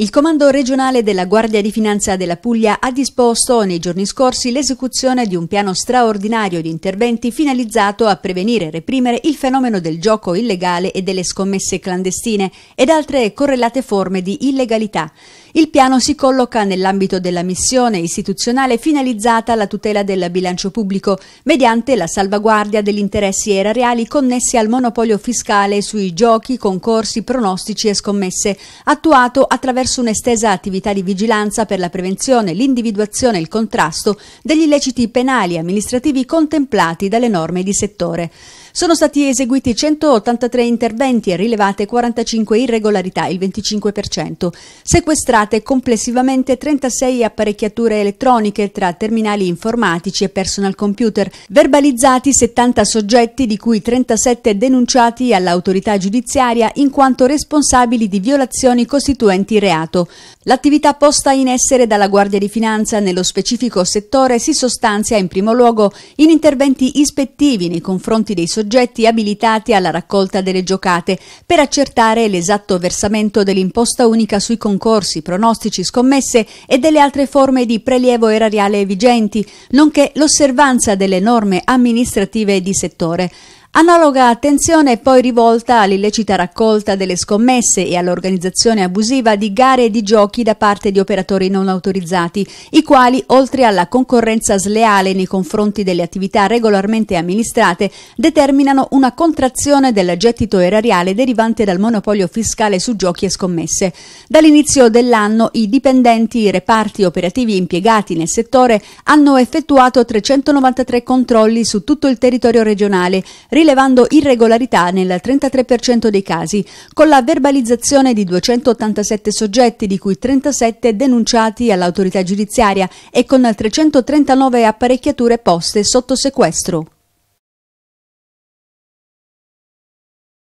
Il Comando regionale della Guardia di Finanza della Puglia ha disposto nei giorni scorsi l'esecuzione di un piano straordinario di interventi finalizzato a prevenire e reprimere il fenomeno del gioco illegale e delle scommesse clandestine ed altre correlate forme di illegalità. Il piano si colloca nell'ambito della missione istituzionale finalizzata alla tutela del bilancio pubblico mediante la salvaguardia degli interessi erariali connessi al monopolio fiscale sui giochi, concorsi, pronostici e scommesse, attuato attraverso un'estesa attività di vigilanza per la prevenzione, l'individuazione e il contrasto degli illeciti penali e amministrativi contemplati dalle norme di settore. Sono stati eseguiti 183 interventi e rilevate 45 irregolarità, il 25%. Sequestrate complessivamente 36 apparecchiature elettroniche tra terminali informatici e personal computer, verbalizzati 70 soggetti di cui 37 denunciati all'autorità giudiziaria in quanto responsabili di violazioni costituenti reato. L'attività posta in essere dalla Guardia di Finanza nello specifico settore si sostanzia in primo luogo in interventi ispettivi nei confronti dei soggetti soggetti abilitati alla raccolta delle giocate per accertare l'esatto versamento dell'imposta unica sui concorsi, pronostici, scommesse e delle altre forme di prelievo erariale vigenti, nonché l'osservanza delle norme amministrative di settore. Analoga attenzione è poi rivolta all'illecita raccolta delle scommesse e all'organizzazione abusiva di gare e di giochi da parte di operatori non autorizzati, i quali, oltre alla concorrenza sleale nei confronti delle attività regolarmente amministrate, determinano una contrazione del gettito erariale derivante dal monopolio fiscale su giochi e scommesse. Dall'inizio dell'anno i dipendenti i reparti operativi impiegati nel settore hanno effettuato 393 controlli su tutto il territorio regionale, rilevando irregolarità nel 33% dei casi, con la verbalizzazione di 287 soggetti, di cui 37 denunciati all'autorità giudiziaria e con 339 apparecchiature poste sotto sequestro.